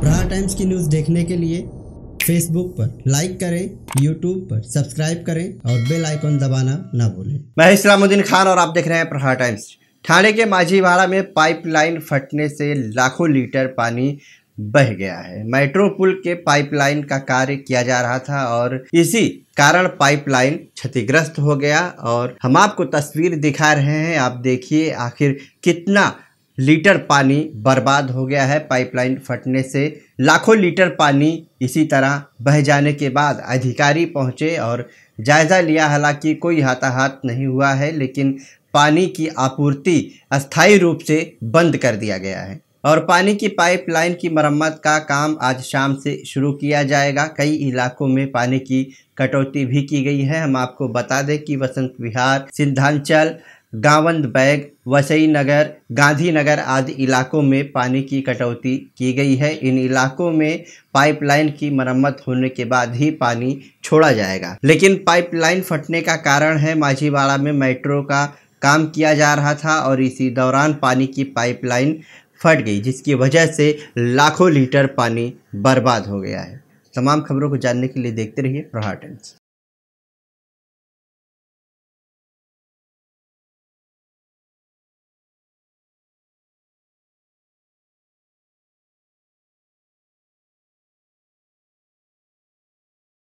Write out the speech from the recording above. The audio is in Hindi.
प्रहार टाइम्स की न्यूज़ देखने के लिए फेसबुक पर लाइक करें यूट्यूब पर सब्सक्राइब करें और बेल आइकन दबाना ना भूलें मैं इस्लामुद्दीन खान और आप देख रहे हैं प्रहार टाइम्स थाने के माझीवाड़ा में पाइपलाइन फटने से लाखों लीटर पानी बह गया है मेट्रो पुल के पाइपलाइन का कार्य किया जा रहा था और इसी कारण पाइपलाइन क्षतिग्रस्त हो गया और हम आपको तस्वीर दिखा रहे हैं आप देखिए आखिर कितना लीटर पानी बर्बाद हो गया है पाइपलाइन फटने से लाखों लीटर पानी इसी तरह बह जाने के बाद अधिकारी पहुंचे और जायज़ा लिया हालांकि कोई हताहत नहीं हुआ है लेकिन पानी की आपूर्ति अस्थायी रूप से बंद कर दिया गया है और पानी की पाइपलाइन की मरम्मत का काम आज शाम से शुरू किया जाएगा कई इलाकों में पानी की कटौती भी की गई है हम आपको बता दें कि वसंत विहार सिद्धांचल गावंद बैग वसई नगर गांधीनगर आदि इलाकों में पानी की कटौती की गई है इन इलाकों में पाइपलाइन की मरम्मत होने के बाद ही पानी छोड़ा जाएगा लेकिन पाइपलाइन फटने का कारण है माझीवाड़ा में मेट्रो का काम किया जा रहा था और इसी दौरान पानी की पाइपलाइन फट गई जिसकी वजह से लाखों लीटर पानी बर्बाद हो गया है तमाम खबरों को जानने के लिए देखते रहिए प्रहार टाइम्स